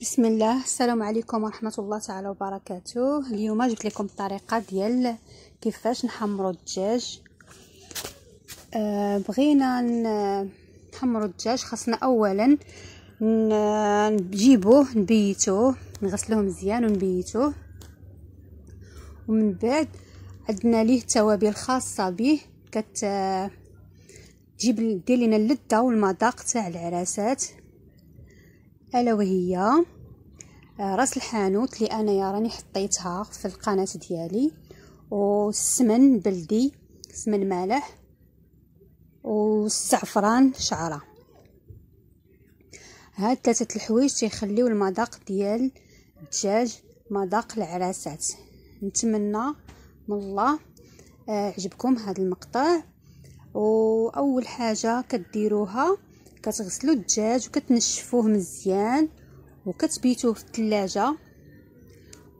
بسم الله السلام عليكم ورحمه الله تعالى وبركاته اليوم جبت لكم الطريقه ديال كيفاش نحمروا الدجاج آه، بغينا نحمروا الدجاج خاصنا اولا نجيبوه نبيتوه نغسلوه مزيان ونبيتوه ومن بعد عندنا ليه توابل خاصه به كت تجيب دير لنا اللذه والمذاق تاع العراسات الا وهي آه، راس الحانوت اللي انايا راني حطيتها في القناه ديالي والسمن بلدي سمن مالح والزعفران شعره هاد ثلاثه الحوايج تيخليو المذاق ديال الدجاج مذاق العراسات نتمنى من الله آه، عجبكم هذا المقطع واول حاجه كديروها كتغسلوا الدجاج وكتنشفوه مزيان وكتبيتوه في الثلاجه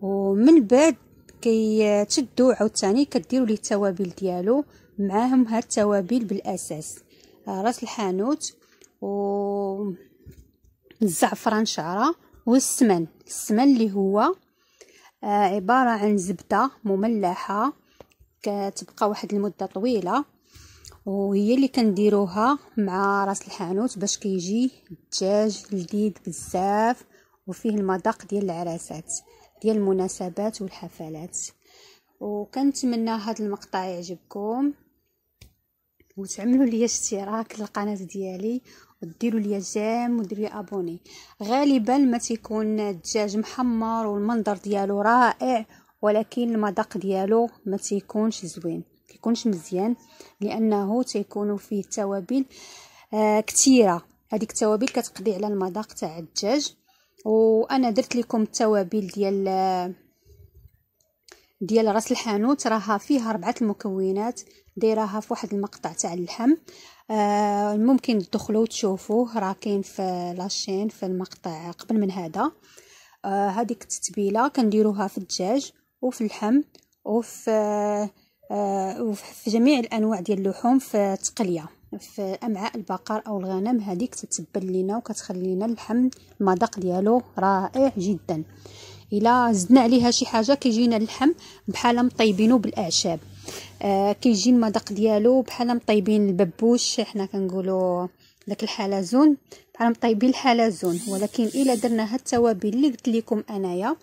ومن بعد كيتشدوا عاوتاني كديروا ليه التوابل ديالو معاهم هاد التوابل بالاساس آه، راس الحانوت و الزعفران شعره والسمن السمن اللي هو آه، عباره عن زبده مملحه كتبقى واحد المده طويله وهي اللي كنديروها مع راس الحانوت باش كيجي الدجاج لذيذ بزاف وفيه المذاق ديال العراسات ديال المناسبات والحفلات وكنتمنى هذا المقطع يعجبكم وتعملوا لي اشتراك للقناه ديالي وديروا لي جيم وديروا لي ابوني غالبا ما تيكون الدجاج محمر والمنظر ديالو رائع ولكن المذاق ديالو ما تيكونش زوين كيكونش مزيان لانه تيكونوا فيه توابل آه كثيره هذيك التوابل كتقضي على المذاق تاع الدجاج وانا درت لكم التوابل ديال آه، ديال راس الحانوت راها فيها ربعه المكونات دايراها في واحد المقطع تاع اللحم آه ممكن تدخلوا تشوفوه راه كاين في لاشين في المقطع قبل من هذا آه التتبيله كنديروها في الدجاج وفي اللحم وفي آه آه، وفي جميع الانواع ديال اللحوم في التقليه في امعاء البقر او الغنم هذيك تتبل لينا وكتخلي لنا اللحم المذاق ديالو رائع جدا الا زدنا عليها شي حاجه كيجينا اللحم بحال مطيبينو بالاعشاب آه كيجي المذاق ديالو بحال مطيبين الببوش حنا كنقولوا داك الحلزون بحال مطيبين الحلزون ولكن الا درنا هاد التوابل اللي قلت لكم انايا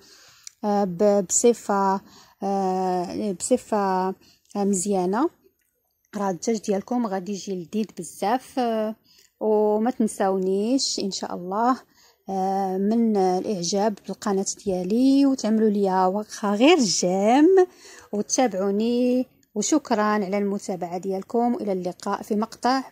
آه بصفه آه بصفه مزيانه راه الدجاج ديالكم غادي يجي لذيذ بزاف آه، وما تنساونيش ان شاء الله آه، من الاعجاب بالقناه ديالي وتعملوا ليا وقفه غير جيم وتتابعوني وشكرا على المتابعه ديالكم الى اللقاء في مقطع